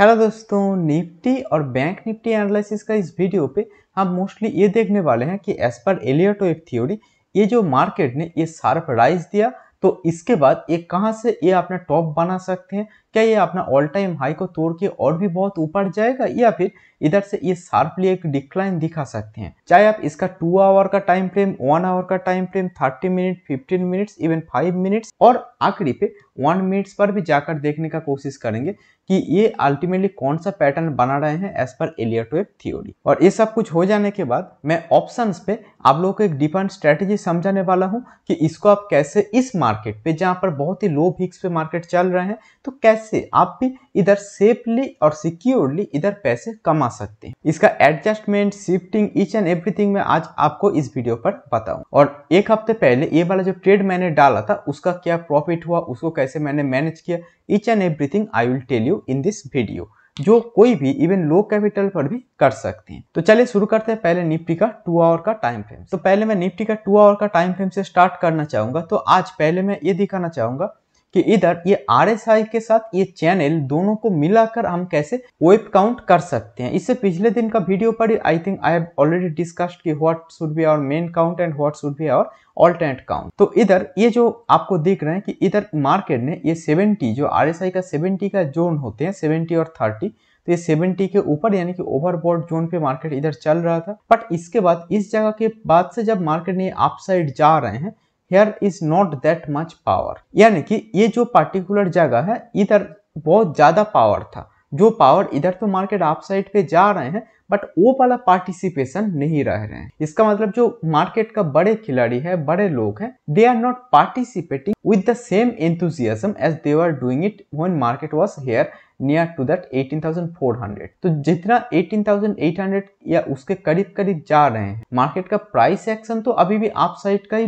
Hello दोस्तों Nifty और Bank Nifty analysis का इस वीडियो पे हम मोस्टली ये देखने वाले हैं कि एज पर एलियट एक थ्योरी ये जो मार्केट ने ये शार्प राइज दिया तो इसके बाद ये कहाँ से ये अपना टॉप बना सकते हैं क्या ये अपना ऑल टाइम हाई को तोड़ के और भी बहुत ऊपर जाएगा या फिर इधर से ये शार्पली एक डिक्लाइन दिखा सकते हैं चाहे आप इसका टू आवर का टाइम फ्रेम वन आवर का time frame thirty minute fifteen minutes even five minutes और आखिरी पे वन मिनट्स पर भी जाकर देखने का कोशिश करेंगे कि ये अल्टीमेटली कौन सा पैटर्न बना रहे हैं as per Elliott web theory और ये सब कुछ हो जाने के बाद मैं ऑप्शंस पे आप लोगों को एक डिफरेंट स्ट्रेटेजी समझाने वाला हूँ कि इसको आप कैसे इस मार्केट पे जहाँ पर बहुत ही लो फिक्स पे मार्केट चल रहे हैं तो कैसे आप भी इधर सेफली और सिक्योरली इधर पैसे कमा सकते हैं इसका adjustment shifting each and everything मैं आज आपको इस वीडियो पर बताऊं और एक हफ्ते पहले ये वाला जो ट्रेड मैंने डाला था उसका क्या प्रॉफिट हुआ उसको कैसे मैंने मैनेज किया each and everything I will tell you in this video जो कोई भी इवन लो कैपिटल पर भी कर सकते हैं तो चलिए शुरू करते हैं पहले निफ्टी का टू आवर का टाइम फ्रेम तो पहले मैं निफ्टी का टू आवर का टाइम फ्रेम से स्टार्ट करना चाहूंगा तो आज पहले मैं ये दिखाना चाहूंगा कि इधर ये आर के साथ ये चैनल दोनों को मिलाकर हम कैसे वेब काउंट कर सकते हैं इससे पिछले दिन का वीडियो पर I think I have already discussed कि what should be our main count and what should be our alternate count तो इधर ये जो आपको देख रहे हैं कि इधर मार्केट ने ये 70 जो आर का 70 का जोन होते हैं 70 और 30 तो ये 70 के ऊपर यानी कि ओवरबोर्ड जोन पे मार्केट इधर चल रहा था बट इसके बाद इस जगह के बाद से जब मार्केट ने अपसाइड जा रहे हैं here is not that much power यानी कि ये जो पार्टिकुलर जगह है इधर बहुत ज़्यादा पावर था जो पावर इधर तो मार्केट आप साइड पे जा रहे हैं बट वो वाला पार्टिसिपेशन नहीं रह रहे हैं इसका मतलब जो मार्केट का बड़े खिलाड़ी है बड़े लोग हैं they are not participating with the same enthusiasm as they are doing it when market was here near to that 18,400 तो जितना 18,800 या उसके करीब करीब जा रहे हैं मार्केट का प्राइस एक्शन तो अभी भी आप साइड का ही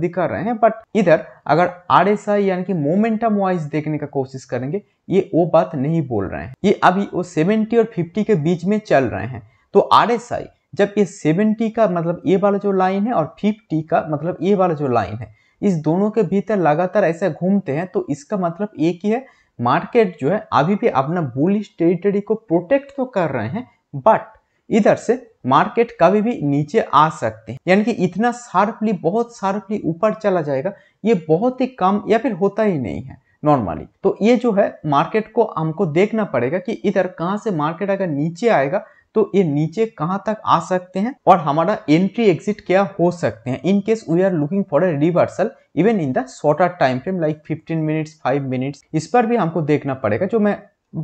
दिखा रहे हैं बट इधर अगर आर एस आई यानी कि मोमेंटम वाइज देखने का कोशिश करेंगे ये वो बात नहीं बोल रहे हैं ये अभी वो 70 और 50 के बीच में चल रहे हैं तो आर एस आई जब ये 70 का मतलब ये वाला जो लाइन है और 50 का मतलब ये वाला जो लाइन है इस दोनों के भीतर लगातार ऐसे घूमते हैं तो इसका मतलब एक ही है मार्केट जो है अभी भी अपना बुलिश टेरिटरी को प्रोटेक्ट तो कर रहे हैं बट इधर से मार्केट कभी भी नीचे आ सकते हैं यानी कि इतना शार्पली बहुत शार्पली ऊपर चला जाएगा ये बहुत ही कम या फिर होता ही नहीं है नॉर्मली तो ये जो है मार्केट को हमको देखना पड़ेगा कि इधर कहाँ से मार्केट अगर नीचे आएगा तो ये नीचे कहाँ तक आ सकते हैं और हमारा एंट्री एग्जिट क्या हो सकते हैं in case we are looking for a reversal even in the shorter time frame like 15 minutes 5 minutes इस पर भी हमको देखना पड़ेगा जो मैं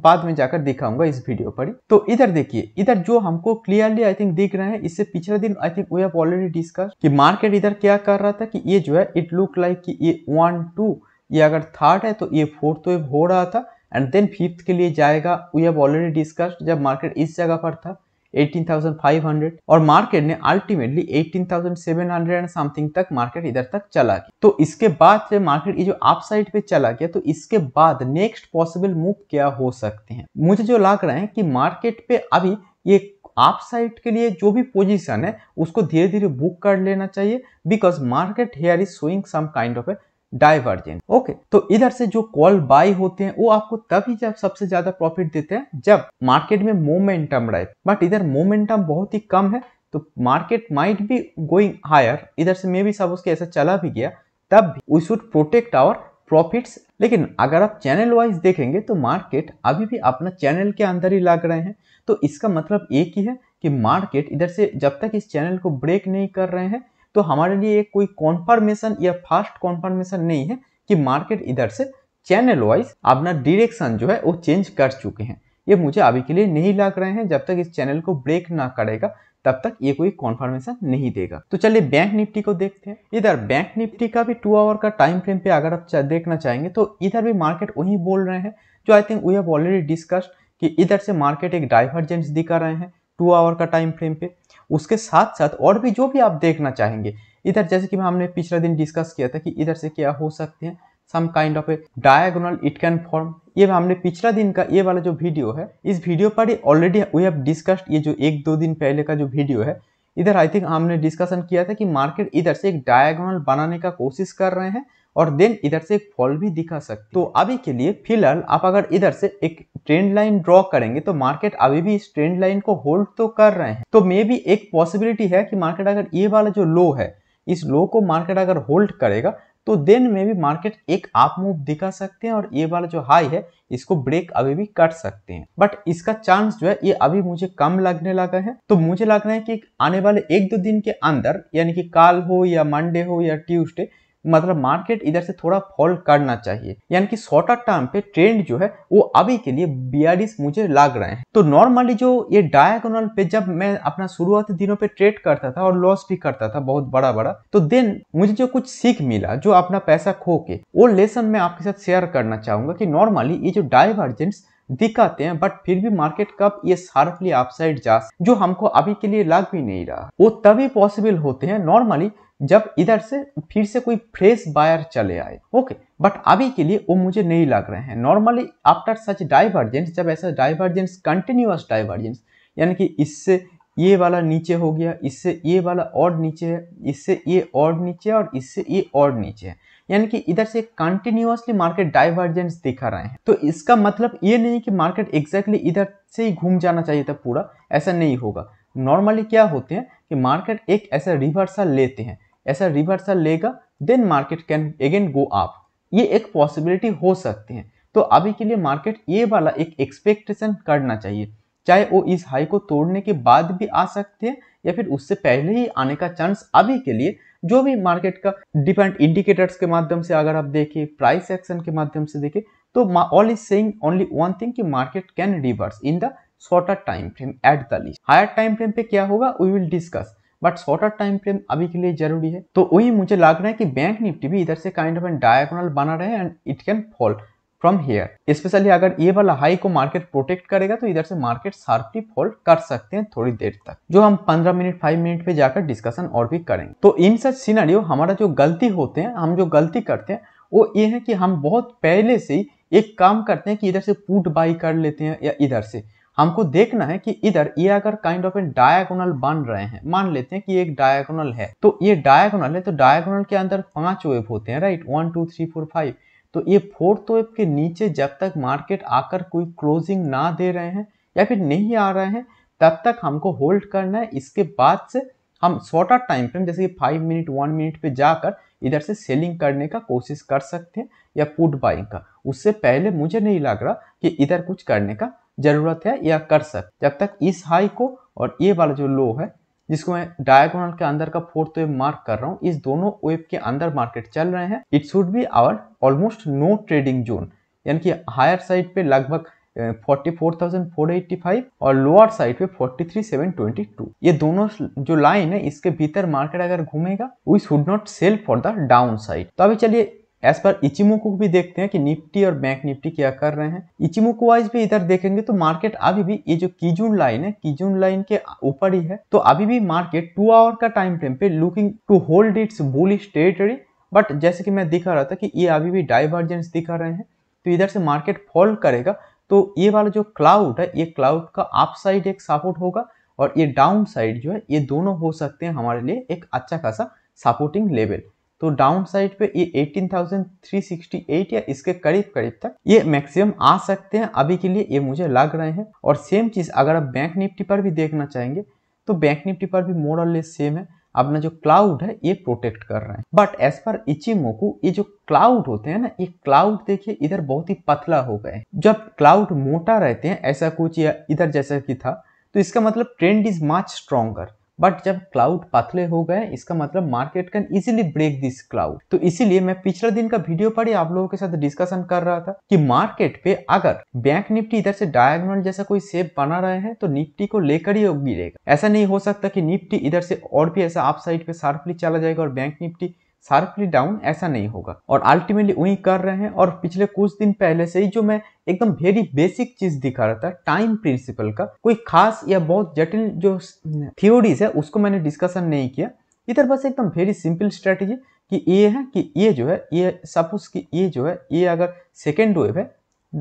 बाद में जाकर दिखाऊंगा इस वीडियो पर तो इधर देखिए इधर जो हमको क्लियरली आई थिंक दिख रहा है इससे पिछले दिन I think we already discuss कि मार्केट इधर क्या कर रहा था कि ये जो है इट लुक लाइक कि ये वन टू ये अगर थर्ड है तो ये फोर्थ वेव हो रहा था एंड देन फिफ्थ के लिए जाएगा वी हैव ऑलरेडी डिस्कस जब मार्केट इस जगह पर था 18,500 और मार्केट ने अल्टीमेटली 18,700 एंड समथिंग तक मार्केट इधर तक चला गया तो इसके बाद जब मार्केट ये जो आप साइड पे चला गया तो इसके बाद नेक्स्ट पॉसिबल मूव क्या हो सकते हैं मुझे जो लग रहा है कि मार्केट पे अभी ये आप साइड के लिए जो भी पोजीशन है उसको धीरे धीरे बुक कर लेना चाहिए because market here is showing some kind of a divergent okay तो इधर से जो कॉल बाय होते हैं वो आपको तभी जब सबसे ज्यादा प्रॉफिट देते हैं जब मार्केट में मोमेंटम रहे बट इधर मोमेंटम बहुत ही कम है तो market might be going higher इधर से मे भी सब उसके ऐसा चला भी गया तब we should protect our profits लेकिन अगर आप चैनल वाइज देखेंगे तो मार्केट अभी भी अपना चैनल के अंदर ही लग रहे हैं तो इसका मतलब एक ही है कि मार्केट इधर से जब तक इस चैनल को ब्रेक नहीं कर रहे हैं तो हमारे लिए कोई कॉन्फर्मेशन या फास्ट कॉन्फर्मेशन नहीं है कि मार्केट इधर से चैनल वाइज अपना डिरेक्शन जो है वो चेंज कर चुके हैं ये मुझे अभी के लिए नहीं लग रहे हैं जब तक इस चैनल को ब्रेक ना करेगा तब तक ये कोई कॉन्फर्मेशन नहीं देगा तो चलिए बैंक निफ्टी को देखते हैं इधर बैंक निफ्टी का भी टू आवर का टाइम फ्रेम पे अगर आप देखना चाहेंगे तो इधर भी मार्केट वही बोल रहे हैं जो I think we have already discussed कि इधर से मार्केट एक डाइवर्जेंस दिखा रहे हैं टू आवर का टाइम फ्रेम पे उसके साथ साथ और भी जो भी आप देखना चाहेंगे इधर जैसे कि हमने पिछले दिन डिस्कस किया था कि इधर से क्या हो सकते हैं some kind of a diagonal it can form ये हमने पिछला दिन का ये वाला जो वीडियो है इस वीडियो पर ही ऑलरेडी वी हैव डिस्कस्ड ये जो एक दो दिन पहले का जो वीडियो है इधर आई थिंक हमने डिस्कशन किया था कि मार्केट इधर से एक डायगोनल बनाने का कोशिश कर रहे हैं और देन इधर से एक फॉल भी दिखा सकते तो अभी के लिए फिलहाल आप अगर इधर से एक ट्रेंड लाइन ड्रॉ करेंगे तो मार्केट अभी भी इस ट्रेंड लाइन को होल्ड तो कर रहे हैं तो मे भी एक पॉसिबिलिटी है कि मार्केट अगर ये वाला जो लो है इस लो को मार्केट अगर होल्ड करेगा तो देन में भी मार्केट एक आप मूव दिखा सकते हैं और ये वाला जो हाई है इसको ब्रेक अभी भी कर सकते हैं बट इसका चांस जो है ये अभी मुझे कम लगने लगा है तो मुझे लग रहा है कि आने वाले एक दो दिन के अंदर यानी कि काल हो या मंडे हो या ट्यूसडे मतलब मार्केट इधर से थोड़ा फॉल करना चाहिए यानी कि शॉर्टर टर्म पे ट्रेंड जो है वो अभी के लिए बियारिस मुझे लग रहे हैं तो नॉर्मली जो ये डायगोनल पे जब मैं अपना शुरुआती दिनों पे ट्रेड करता था और लॉस भी करता था बहुत बड़ा बड़ा तो देन मुझे जो कुछ सीख मिला जो अपना पैसा खो के वो लेसन मैं आपके साथ शेयर करना चाहूंगा कि नॉर्मली ये जो डाइवर्जेंस दिखाते हैं बट फिर भी मार्केट कब ये सार्फली अपसाइड जा जो हमको अभी के लिए लग भी नहीं रहा वो तभी पॉसिबल होते हैं नॉर्मली जब इधर से फिर से कोई फ्रेश बायर चले आए ओके बट अभी के लिए वो मुझे नहीं लग रहे हैं नॉर्मली आफ्टर सच डाइवर्जेंस जब ऐसा डाइवर्जेंस कंटिन्यूस डाइवर्जेंस यानी कि इससे ये वाला नीचे हो गया इससे ये वाला और नीचे है इससे ये और नीचे और इससे ये और नीचे है यानी कि इधर से कंटिन्यूसली मार्केट डाइवर्जेंस दिखा रहे हैं तो इसका मतलब ये नहीं कि मार्केट एग्जैक्टली इधर से ही घूम जाना चाहिए था पूरा ऐसा नहीं होगा नॉर्मली क्या होते हैं कि मार्केट एक ऐसा रिवर्सल लेते हैं ऐसा रिवर्सल लेगा then market can again go up ये एक पॉसिबिलिटी हो सकती है तो अभी के लिए मार्केट ये वाला एक एक्सपेक्टेशन करना चाहिए चाहे वो इस हाई को तोड़ने के बाद भी आ सकते हैं या फिर उससे पहले ही आने का चांस अभी के लिए जो भी मार्केट का डिफरेंट इंडिकेटर्स के माध्यम से अगर आप देखें प्राइस एक्शन के माध्यम से देखें तो all is saying only one thing कि market can reverse in the shorter time frame at the least higher time frame पे क्या होगा we will discuss but shorter time frame अभी के लिए जरूरी है तो वही मुझे लग रहा है कि बैंक निफ्टी भी इधर से काइंड ऑफ एंड डायगोनल बना रहे and it can fall from here specially अगर ये वाला हाई को मार्केट प्रोटेक्ट करेगा तो इधर से मार्केट शार्पली फॉल कर सकते हैं थोड़ी देर तक जो हम 15 मिनट 5 मिनट पे जाकर डिस्कशन और भी करेंगे तो इन सच सीनारियो हमारा जो गलती होते हैं हम जो गलती करते हैं वो ये है कि हम बहुत पहले से ही एक काम करते हैं कि इधर से पुट बाई कर लेते हैं या इधर से हमको देखना है कि इधर ये अगर काइंड ऑफ ए डायगोनल बन रहे हैं मान लेते हैं कि एक डायगोनल है तो ये डायगोनल है तो डायगोनल के अंदर पांच वेब होते हैं right one two three four five तो ये फोर्थ वेब के नीचे जब तक मार्केट आकर कोई क्लोजिंग ना दे रहे हैं या फिर नहीं आ रहे हैं तब तक हमको होल्ड करना है इसके बाद से हम शॉर्टर टाइम फ्रेम जैसे कि फाइव मिनट वन मिनट पे जाकर इधर से सेलिंग करने का कोशिश कर सकते हैं या पुट बाइंग का उससे पहले मुझे नहीं लग रहा कि इधर कुछ करने का ज़रूरत है या कर सकते जब तक इस हाई को और ये वाला जो लो है जिसको मैं डायगोनल के अंदर का फोर्थ वेव मार्क कर रहा हूँ इस दोनों वेब के अंदर मार्केट चल रहे हैं it should be our almost no trading zone यानी कि हायर साइड पे लगभग 44,485 और लोअर साइड पे 43,722 ये दोनों जो लाइन है इसके भीतर मार्केट अगर घूमेगा we should not sell for the down side तो अभी चलिए एज पर इचिमोको भी देखते हैं कि निफ्टी और बैंक निफ्टी क्या कर रहे हैं इचिमोको वाइज भी इधर देखेंगे तो मार्केट अभी भी ये जो किजुन लाइन है किजून लाइन के ऊपर ही है तो अभी भी मार्केट टू आवर का टाइम फ्रेम पे looking to hold its bullish territory but जैसे कि मैं दिखा रहा था कि ये अभी भी डाइवर्जेंस दिखा रहे हैं तो इधर से मार्केट फॉल करेगा तो ये वाला जो क्लाउड है ये क्लाउड का अप साइड एक सपोर्ट होगा और ये डाउन साइड जो है ये दोनों हो सकते हैं हमारे लिए एक अच्छा खासा सपोर्टिंग लेवल तो डाउन साइड पे ये 18,368 या इसके करीब करीब तक ये मैक्सिमम आ सकते हैं अभी के लिए ये मुझे लग रहे हैं और सेम चीज़ अगर आप बैंक निफ्टी पर भी देखना चाहेंगे तो बैंक निफ्टी पर भी मोर और लेस सेम है अपना जो क्लाउड है ये प्रोटेक्ट कर रहे हैं बट एज पर मोकू ये जो क्लाउड होते हैं ना ये क्लाउड देखिए इधर बहुत ही पतला हो गए जब क्लाउड मोटा रहते हैं ऐसा कुछ या इधर जैसा कि था तो इसका मतलब trend is much stronger but जब क्लाउड पतले हो गए इसका मतलब market can easily break this cloud तो इसीलिए मैं पिछले दिन का वीडियो पर ही आप लोगों के साथ डिस्कशन कर रहा था कि मार्केट पे अगर बैंक निफ्टी इधर से डायगोनल जैसा कोई सेप बना रहे हैं तो निफ्टी को लेकर ही गिरेगा ऐसा नहीं हो सकता कि निफ्टी इधर से और भी ऐसा आप साइड पे शार्पली चला जाएगा और बैंक निफ्टी शार्पली डाउन ऐसा नहीं होगा और अल्टीमेटली वही कर रहे हैं और पिछले कुछ दिन पहले से ही जो मैं एकदम वेरी बेसिक चीज दिखा रहा था टाइम प्रिंसिपल का कोई खास या बहुत जटिल जो थियोरीज है उसको मैंने डिस्कशन नहीं किया इधर बस एकदम वेरी सिंपल स्ट्रेटेजी कि ये है कि ये जो है ये सपोज कि ये जो है ये अगर सेकेंड वेव है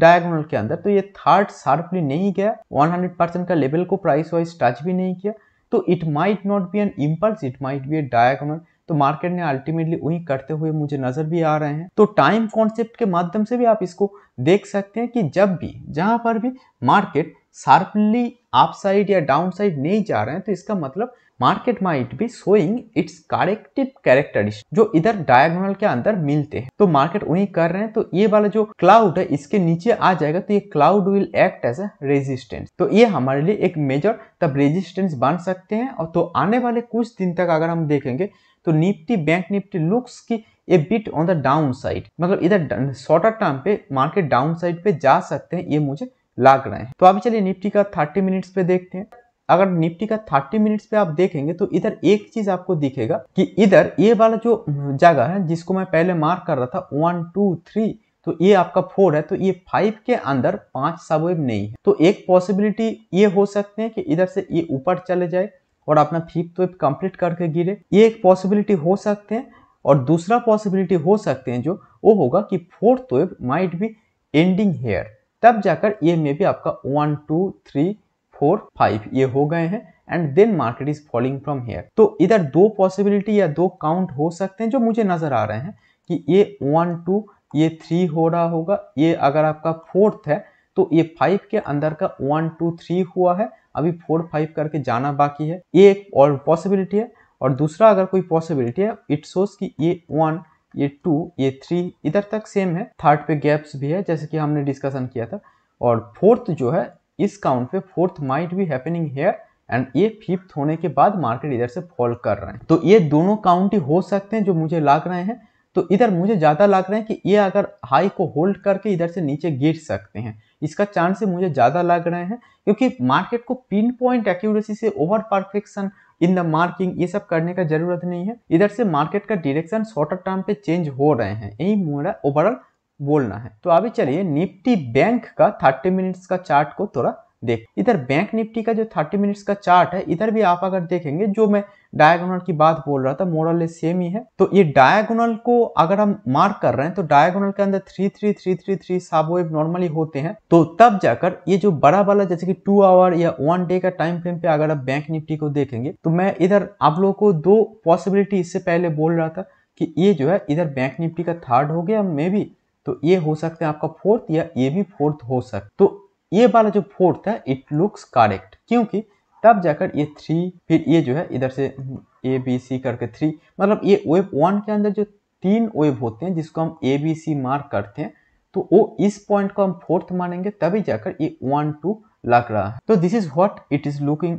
डायगोनल के अंदर तो ये थर्ड शार्पली नहीं गया 100 परसेंट का लेवल को प्राइस वाइज टच भी नहीं किया तो it might not be an impulse it might be a diagonal तो मार्केट ने अल्टीमेटली वही करते हुए मुझे नजर भी आ रहे हैं तो टाइम कॉन्सेप्ट के माध्यम से भी आप इसको देख सकते हैं कि जब भी जहां पर भी मार्केट शार्पली अप साइड या डाउन साइड नहीं जा रहे हैं तो इसका मतलब मार्केट माइट भी सोइंग इट्स कारेक्टिव कैरेक्टरिस्टिक जो इधर डायगोनल के अंदर मिलते हैं तो मार्केट वही कर रहे हैं तो ये वाला जो क्लाउड है इसके नीचे आ जाएगा तो ये cloud will act as a resistance तो ये हमारे लिए एक मेजर तब रेजिस्टेंस बन सकते हैं और तो आने वाले कुछ दिन तक अगर हम देखेंगे तो निफ्टी बैंक निफ्टी लुक्स की a bit on the down side मतलब इधर शॉर्टर टर्म पे मार्केट डाउन साइड पे जा सकते हैं ये मुझे लग रहे हैं तो अभी चलिए निफ्टी का थर्टी मिनट्स पे देखते हैं अगर निफ्टी का 30 मिनट्स पे आप देखेंगे तो इधर एक चीज आपको दिखेगा कि इधर ये वाला जो जगह है जिसको मैं पहले मार्क कर रहा था वन टू थ्री तो ये आपका फोर है तो ये फाइव के अंदर पांच सबवेब नहीं है तो एक पॉसिबिलिटी ये हो सकते हैं कि इधर से ये ऊपर चले जाए और अपना फिफ्थ वेब तो कंप्लीट करके गिरे ये एक पॉसिबिलिटी हो सकते हैं और दूसरा पॉसिबिलिटी हो सकते हैं जो वो होगा कि fourth wave might be ending here तब जाकर ये मे भी आपका one two three four five ये हो गए हैं and then market is falling from here तो इधर दो पॉसिबिलिटी या दो काउंट हो सकते हैं जो मुझे नजर आ रहे हैं कि ये वन टू ये थ्री हो रहा होगा ये अगर आपका फोर्थ है तो ये फाइव के अंदर का वन टू थ्री हुआ है अभी फोर फाइव करके जाना बाकी है ये एक और पॉसिबिलिटी है और दूसरा अगर कोई पॉसिबिलिटी है इट सोस कि ये वन ये टू ये थ्री इधर तक सेम है थर्ड पे गैप्स भी है जैसे कि हमने डिस्कशन किया था और फोर्थ जो है इस काउंट पे फोर्थ माइट भी हैपनिंग हेयर एंड ये फिफ्थ होने के बाद मार्केट इधर से फॉल कर रहे हैं तो ये दोनों काउंट ही हो सकते हैं जो मुझे लग रहे हैं तो इधर मुझे ज़्यादा लग रहा है कि ये अगर हाई को होल्ड करके इधर से नीचे गिर सकते हैं इसका चांस मुझे ज़्यादा लग रहे हैं क्योंकि मार्केट को पिन पॉइंट एक्यूरेसी से over perfection in the marking ये सब करने का जरूरत नहीं है इधर से मार्केट का डिरेक्शन शॉर्टर टर्म पे चेंज हो रहे हैं यही मेरा ओवरऑल बोलना है तो अभी चलिए निफ्टी बैंक का 30 मिनट्स का चार्ट को थोड़ा देख इधर बैंक निफ्टी का जो 30 मिनट्स का चार्ट है इधर भी आप अगर देखेंगे जो मैं डायगोनल की बात बोल रहा था मोरल सेम ही है तो ये डायगोनल को अगर हम मार्क कर रहे हैं तो डायगोनल के अंदर three three three three three साबोब नॉर्मली होते हैं तो तब जाकर ये जो बड़ा वाला जैसे कि टू आवर या वन डे का टाइम फ्रेम पे अगर आप बैंक निफ्टी को देखेंगे तो मैं इधर आप लोगों को दो पॉसिबिलिटी इससे पहले बोल रहा था कि ये जो है इधर बैंक निफ्टी का थर्ड हो गया मे भी तो ये हो सकते हैं आपका फोर्थ या ये भी फोर्थ हो सकता तो ये वाला जो फोर्थ है इट लुक्स करेक्ट क्योंकि तब जाकर ये थ्री फिर ये जो है इधर से ए बी सी करके थ्री मतलब ये वेब वन के अंदर जो तीन वेब होते हैं जिसको हम ए बी सी मार्क करते हैं तो वो इस पॉइंट को हम फोर्थ मानेंगे तभी जाकर ये वन टू लग रहा है तो this is what it is looking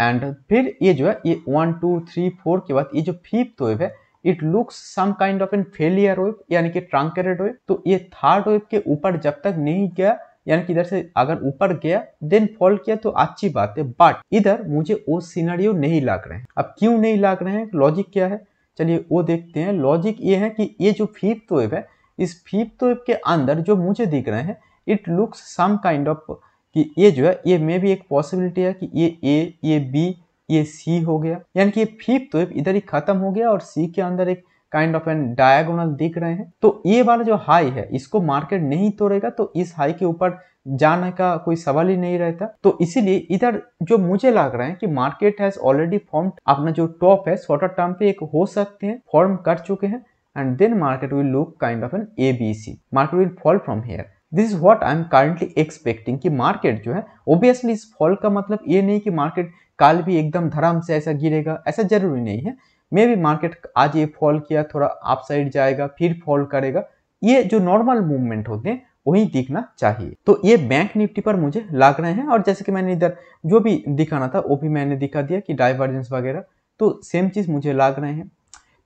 and फिर ये जो है ये वन टू थ्री फोर के बाद ये जो फिफ्थ वेब है it looks some kind of an failure wave यानी कि ट्रांकेटेड वेब तो ये थर्ड वेब के ऊपर जब तक नहीं गया यानी कि इधर से अगर ऊपर गया देन फॉल किया तो अच्छी बात है बट इधर मुझे वो सीनरियो नहीं लाग रहे हैं अब क्यों नहीं लाग रहे हैं लॉजिक क्या है चलिए वो देखते हैं लॉजिक ये है कि ये जो फिफ्थ वेव है इस फिफ्थ वेव के अंदर जो मुझे दिख रहे हैं it looks some kind of कि ये जो है ये मे भी एक पॉसिबिलिटी है कि ये ए ये बी ये सी हो गया यानी कि ये फिफ्थ वेव इधर ही खत्म हो गया और सी के अंदर एक काइंड ऑफ एन डायगोनल दिख रहे हैं तो ये वाला जो हाई है इसको मार्केट नहीं तोड़ेगा तो इस हाई के ऊपर जाने का कोई सवाल ही नहीं रहता तो इसीलिए इधर जो मुझे लग रहा है कि मार्केट हैज ऑलरेडी फॉर्म अपना जो टॉप है शॉर्टर टर्म पे एक हो सकते हैं फॉर्म कर चुके हैं and then market will look kind of an A B C market will fall from here this is what I am currently expecting कि मार्केट जो है ओब्वियसली इस फॉल का मतलब ये नहीं कि मार्केट कल भी एकदम धर्म से ऐसा गिरेगा ऐसा जरूरी नहीं है मे भी मार्केट आज ये फॉल किया थोड़ा आप साइड जाएगा फिर फॉल करेगा ये जो नॉर्मल मूवमेंट होते हैं वही दिखना चाहिए तो ये बैंक निफ्टी पर मुझे लग रहे हैं और जैसे कि मैंने इधर जो भी दिखाना था वो भी मैंने दिखा दिया कि डाइवर्जेंस वगैरह तो सेम चीज़ मुझे लग रहे हैं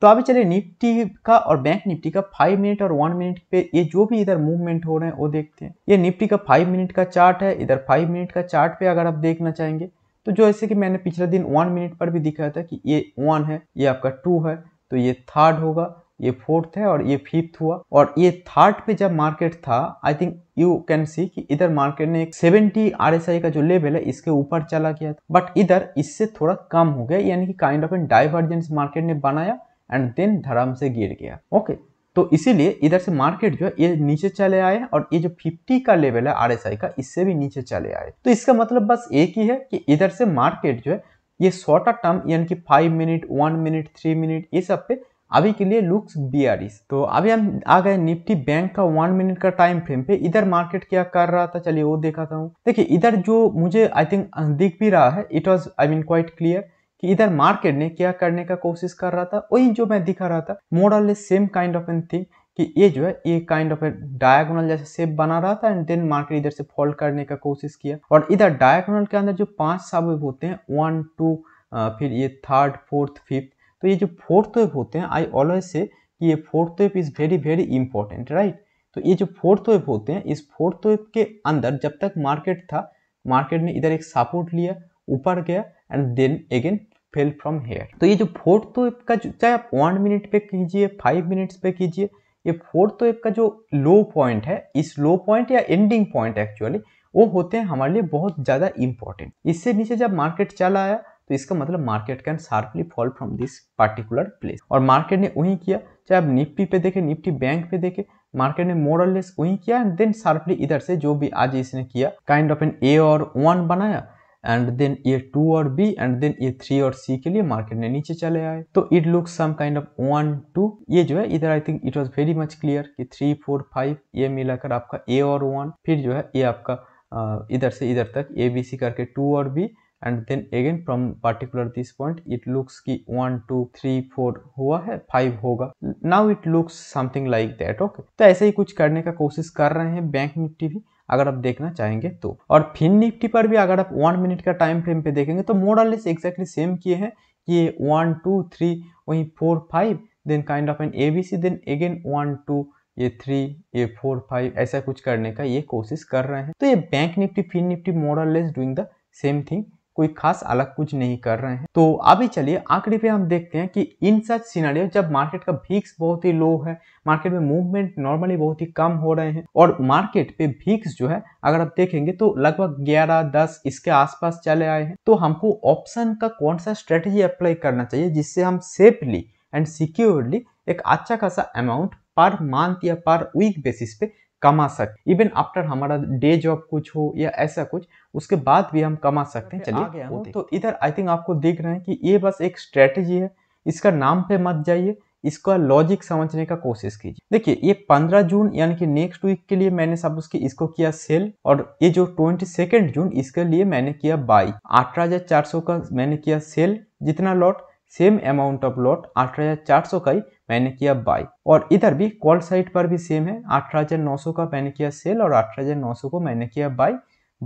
तो अभी चलिए निफ्टी का और बैंक निफ्टी का फाइव मिनट और वन मिनट पे ये जो भी इधर मूवमेंट हो रहे हैं वो देखते हैं ये निफ्टी का फाइव मिनट का चार्ट है इधर फाइव मिनट का चार्ट पे अगर आप देखना चाहेंगे तो जो ऐसे कि मैंने पिछले दिन वन मिनट पर भी दिखाया था कि ये वन है ये आपका टू है तो ये थर्ड होगा ये फोर्थ है और ये फिफ्थ हुआ और ये थर्ड पे जब मार्केट था I think you can see कि इधर मार्केट ने एक 70 आरएसआई का जो लेवल है इसके ऊपर चला गया था बट इधर इससे थोड़ा कम हो गया यानी कि kind of an divergence market ने बनाया एंड देन धड़म से गिर गया ओके okay. तो इसीलिए इधर से मार्केट जो है ये नीचे चले आए और ये जो 50 का लेवल है आर का इससे भी नीचे चले आए तो इसका मतलब बस एक ही है कि इधर से मार्केट जो है ये शॉर्टर टर्म यानी कि five minute one minute three minute ये सब पे अभी के लिए लुक्स बियारिस तो अभी हम आ गए निफ्टी बैंक का वन मिनट का टाइम फ्रेम पे इधर मार्केट क्या कर रहा था चलिए वो देखाता हूँ देखिए इधर जो मुझे आई थिंक दिख भी रहा है it was I mean quite clear कि इधर मार्केट ने क्या करने का कोशिश कर रहा था वही जो मैं दिखा रहा था moral same kind of an thing कि ये जो है ये काइंड ऑफ डायगोनल जैसे सेप बना रहा था एंड देन मार्केट इधर से फॉल करने का कोशिश किया और इधर डायगोनल के अंदर जो पांच सब वेब होते हैं वन टू फिर ये थर्ड फोर्थ फिफ्थ तो ये जो फोर्थ वेब होते हैं आई ऑलवेज से कि ये fourth wave is very very important right तो ये जो फोर्थ वेब होते हैं इस फोर्थ वेब के अंदर जब तक मार्केट था मार्केट ने इधर एक सपोर्ट लिया ऊपर गया and then again fell from here तो ये जो फोर्थ तो का चाहे आप वन मिनट पे कीजिए फाइव मिनट्स पे कीजिए ये फोर्थ तो एप का जो लो पॉइंट है इस लो पॉइंट या एंडिंग पॉइंट एक्चुअली वो होते हैं हमारे लिए बहुत ज़्यादा इंपॉर्टेंट इससे नीचे जब मार्केट चला आया तो इसका मतलब market can sharply fall from this particular place और मार्केट ने वही किया चाहे आप निफ्टी पे देखें निफ्टी बैंक पे देखें मार्केट ने मोरलेस वहीं लेस वही किया एंड देन शार्पली इधर से जो भी आज इसने किया काइंड ऑफ एन ए और वन बनाया एंड देन ये टू और बी एंड देन ये थ्री और सी के लिए मार्केट ने नीचे चले आए तो it look some kind of one two ये जो है इधर I think it was very much clear कि थ्री फोर फाइव ये मिलाकर आपका ए और वन फिर जो है ये आपका इधर से इधर तक ए बी सी करके टू और B and then again from particular this point it looks की वन टू थ्री फोर हुआ है फाइव होगा now it looks something like that okay तो ऐसे ही कुछ करने का कोशिश कर रहे हैं बैंक निफ्टी भी अगर आप देखना चाहेंगे तो और फिन निफ्टी पर भी अगर आप वन मिनट का टाइम फ्रेम पे देखेंगे तो मोरलेस एक्जैक्टली सेम किए हैं ये वन टू थ्री वहीं four five then kind of an A B C then again one two ये थ्री ये फोर फाइव ऐसा कुछ करने का ये कोशिश कर रहे हैं तो ये bank nifty fin nifty more or less doing the same thing कोई खास अलग कुछ नहीं कर रहे हैं तो अभी चलिए आंकड़े पे हम देखते हैं कि इन सच सिनारियो जब मार्केट का भीक्स बहुत ही लो है मार्केट में मूवमेंट नॉर्मली बहुत ही कम हो रहे हैं और मार्केट पे भीक्स जो है अगर आप देखेंगे तो लगभग ग्यारह दस इसके आसपास चले आए हैं तो हमको ऑप्शन का कौन सा स्ट्रेटेजी अप्लाई करना चाहिए जिससे हम सेफली एंड सिक्योरली एक अच्छा खासा अमाउंट पर मंथ या पर वीक बेसिस पे कमा सकते इवन आफ्टर हमारा डे जॉब कुछ हो या ऐसा कुछ उसके बाद भी हम कमा सकते हैं चलिए तो इधर आई थिंक आपको दिख रहे हैं कि ये बस एक स्ट्रेटजी है इसका नाम पे मत जाइए इसका लॉजिक समझने का कोशिश कीजिए देखिए ये 15 जून यानी कि नेक्स्ट वीक के लिए मैंने सब उसके इसको किया सेल और ये जो ट्वेंटी सेकेंड जून इसके लिए मैंने किया बाई अठारह का मैंने किया सेल जितना lot same amount of lot अठारह का ही मैंने किया बाई और इधर भी कॉल साइड पर भी सेम है 18,900 का मैंने किया सेल और 18,900 को मैंने किया बाई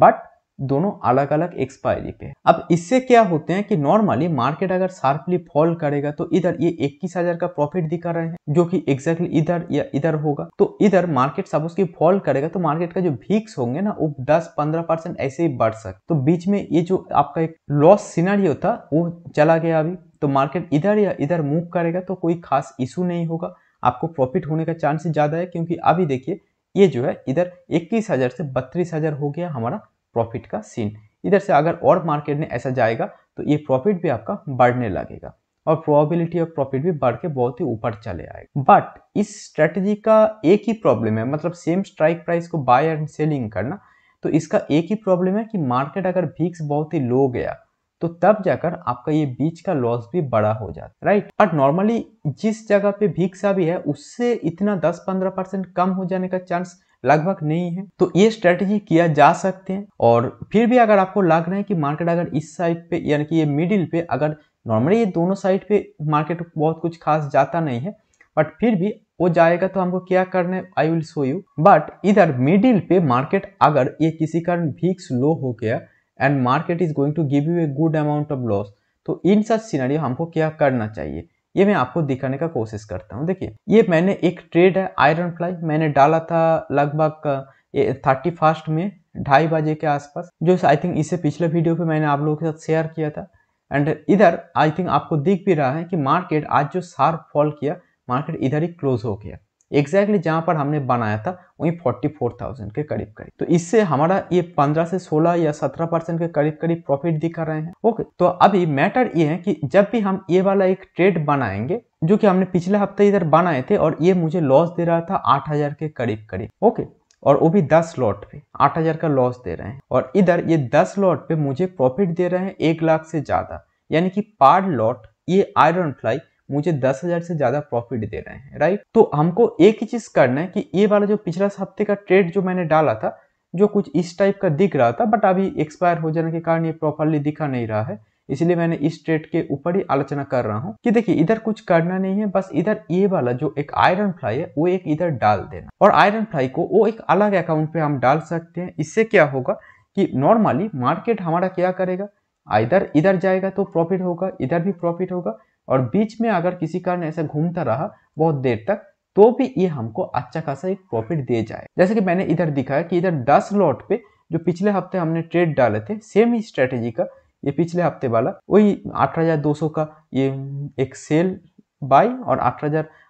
बट दोनों अलग अलग एक्सपायरी पे अब इससे क्या होते हैं कि नॉर्मली मार्केट अगर शार्पली फॉल करेगा तो इधर ये इक्कीस हजार का प्रॉफिट दिखा रहे हैं जो कि एग्जैक्टली इधर या इधर होगा तो इधर मार्केट सपोज की फॉल करेगा तो मार्केट का जो भीक्स होंगे ना वो दस पंद्रह परसेंट ऐसे ही बढ़ सकते तो बीच में ये जो आपका एक लॉस सीनारी होता वो चला गया अभी तो मार्केट इधर या इधर मूव करेगा तो कोई खास इशू नहीं होगा आपको प्रॉफिट होने का चांसेस ज़्यादा है क्योंकि अभी देखिए ये जो है इधर इक्कीस हज़ार से बत्तीस हज़ार हो गया हमारा प्रॉफिट का सीन इधर से अगर और मार्केट में ऐसा जाएगा तो ये प्रॉफिट भी आपका बढ़ने लगेगा और प्रोबेबिलिटी ऑफ प्रॉफिट भी बढ़ के बहुत ही ऊपर चले आएगा बट इस स्ट्रेटजी का एक ही प्रॉब्लम है मतलब सेम स्ट्राइक प्राइस को बाय एंड सेलिंग करना तो इसका एक ही प्रॉब्लम है कि मार्केट अगर भीक्स बहुत ही लो गया तो तब जाकर आपका ये बीच का लॉस भी बड़ा हो जाता है राइट बट नॉर्मली जिस जगह पे भीक्सा भी है उससे इतना 10-15 परसेंट कम हो जाने का चांस लगभग नहीं है तो ये स्ट्रेटेजी किया जा सकते हैं और फिर भी अगर आपको लग रहा है कि मार्केट अगर इस साइड पे यानी कि ये मिडिल पे अगर नॉर्मली ये दोनों साइड पे मार्केट बहुत कुछ खास जाता नहीं है बट फिर भी वो जाएगा तो हमको क्या करना है I will show you but इधर मिडिल पे मार्केट अगर ये किसी कारण भीक्स लो हो गया and market is going to give you a good amount of loss तो इन सच सीनारी हमको क्या करना चाहिए ये मैं आपको दिखाने का कोशिश करता हूँ देखिए ये मैंने एक ट्रेड है आयरन फ्लाई मैंने डाला था लगभग थर्टी फर्स्ट में ढाई बजे के आसपास जो आई थिंक इससे पिछले वीडियो पे मैंने आप लोगों के साथ शेयर किया था एंड इधर आई थिंक आपको दिख भी रहा है कि मार्केट आज जो शार्प फॉल किया मार्केट इधर ही क्लोज हो गया एग्जैक्टली exactly जहाँ पर हमने बनाया था वहीं 44,000 के करीब करीब तो इससे हमारा ये 15 से 16 या 17 परसेंट के करीब करीब प्रॉफिट दिखा रहे हैं ओके तो अभी मैटर ये है कि जब भी हम ये वाला एक ट्रेड बनाएंगे जो कि हमने पिछले हफ्ते इधर बनाए थे और ये मुझे लॉस दे रहा था 8000 के करीब करीब ओके और वो भी दस लॉट पे आठ का लॉस दे रहे हैं और इधर ये दस लॉट पे मुझे प्रॉफिट दे रहे हैं एक लाख से ज़्यादा यानी कि पार लॉट ये आयरन फ्लाई मुझे दस हजार से ज्यादा प्रॉफिट दे रहे हैं राइट तो हमको एक ही चीज करना है कि ये वाला जो पिछला हफ्ते का ट्रेड जो मैंने डाला था जो कुछ इस टाइप का दिख रहा था बट अभी एक्सपायर हो जाने के कारण ये प्रॉपरली दिखा नहीं रहा है इसलिए मैंने इस ट्रेड के ऊपर ही आलोचना कर रहा हूँ कि देखिए इधर कुछ करना नहीं है बस इधर ये वाला जो एक आयरन फ्लाई है वो एक इधर डाल देना और आयरन फ्लाई को वो एक अलग अकाउंट पे हम डाल सकते हैं इससे क्या होगा कि नॉर्मली मार्केट हमारा क्या करेगा इधर इधर जाएगा तो प्रॉफिट होगा इधर भी प्रॉफिट होगा और बीच में अगर किसी कारण ऐसा घूमता रहा बहुत देर तक तो भी ये हमको अच्छा खासा एक प्रॉफिट दे जाए जैसे कि मैंने इधर दिखाया कि इधर दस लॉट पे जो पिछले हफ्ते हमने ट्रेड डाले थे सेम ही स्ट्रेटेजी का ये पिछले हफ्ते वाला वही 8,200 का ये एक सेल बाई और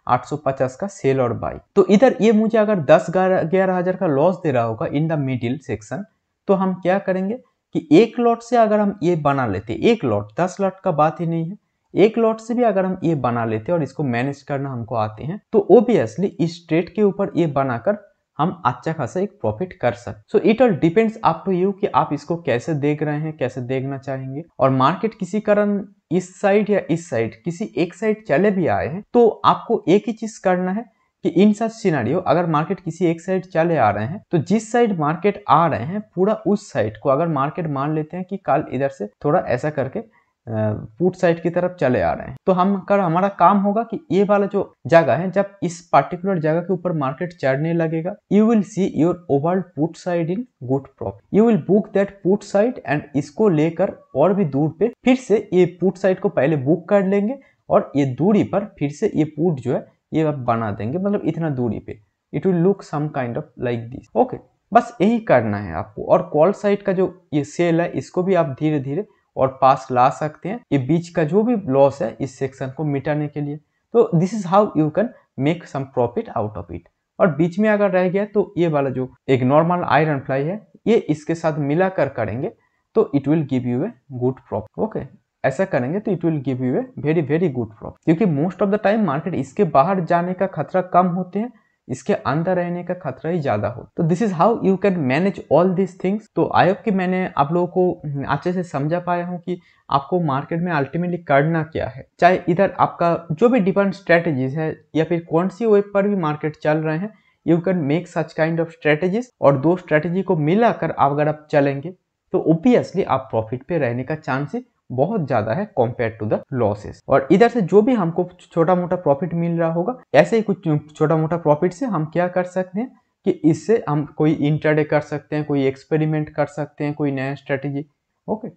8,850 का सेल और बाय तो इधर ये मुझे अगर दस ग्यारह हजार का लॉस दे रहा होगा इन द मिडिल सेक्शन तो हम क्या करेंगे कि एक लॉट से अगर हम ये बना लेते एक लॉट दस लॉट का बात ही नहीं है एक लॉट से भी अगर हम ये बना लेते हैं और इसको मैनेज करना हमको आते हैं तो ओबियसली इस ट्रेड के ऊपर ये बनाकर हम अच्छा खासा एक प्रॉफिट कर सकते so it all depends up to you कि आप इसको कैसे देख रहे हैं कैसे देखना चाहेंगे और मार्केट किसी कारण इस साइड या इस साइड किसी एक साइड चले भी आए हैं तो आपको एक ही चीज करना है कि इन सच सिनारियो अगर मार्केट किसी एक साइड चले आ रहे हैं तो जिस साइड मार्केट आ रहे हैं पूरा उस साइड को अगर मार्केट मान लेते हैं कि कल इधर से थोड़ा ऐसा करके पुट साइड की तरफ चले आ रहे हैं तो हम कर हमारा काम होगा कि ये वाला जो जगह है जब इस पार्टिकुलर जगह के ऊपर मार्केट चढ़ने लगेगा you will see your over put side in good profit you will book that put side and इसको लेकर और भी दूर पे फिर से ये पुट साइड को पहले बुक कर लेंगे और ये दूरी पर फिर से ये पुट जो है ये आप बना देंगे मतलब इतना दूरी पे it will look some kind of like this okay बस यही करना है आपको और कॉल साइड का जो ये सेल है इसको भी आप धीरे धीरे और पास ला सकते हैं ये बीच का जो भी लॉस है इस सेक्शन को मिटाने के लिए तो this is how you can make some profit out of it और बीच में अगर रह गया तो ये वाला जो एक नॉर्मल आयरन फ्लाई है ये इसके साथ मिलाकर करेंगे तो it will give you a good profit okay ऐसा करेंगे तो it will give you a very very good profit क्योंकि most of the time market इसके बाहर जाने का खतरा कम होते हैं इसके अंदर रहने का खतरा ही ज़्यादा हो तो this is how you can manage all this things तो आई होप कि मैंने आप लोगों को हम्म, अच्छे से समझा पाया हूँ कि आपको मार्केट में अल्टीमेटली करना क्या है चाहे इधर आपका जो भी डिफरेंट स्ट्रेटेजीज है या फिर कौन सी वेब पर भी मार्केट चल रहे हैं you can make such kind of strategies और दो स्ट्रेटेजी को मिलाकर अगर आप चलेंगे तो ओबियसली आप प्रॉफिट पे रहने का चांसेस बहुत ज्यादा है कॉम्पेयर टू द लॉसेस और इधर से जो भी हमको छोटा मोटा प्रॉफिट मिल रहा होगा ऐसे ही कुछ छोटा मोटा प्रॉफिट से हम क्या कर सकते हैं कि इससे हम कोई इंटरडे कर सकते हैं कोई एक्सपेरिमेंट कर सकते हैं कोई नया strategy okay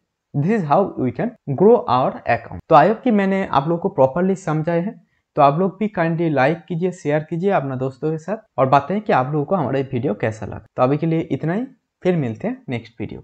this is how we can grow our account तो आयोग की मैंने आप लोग को प्रॉपरली समझाए हैं तो आप लोग भी काइंडली लाइक कीजिए शेयर कीजिए अपना दोस्तों के साथ और बताएं कि आप लोगों को हमारा वीडियो कैसा लगा तो अभी के लिए इतना ही फिर मिलते हैं नेक्स्ट वीडियो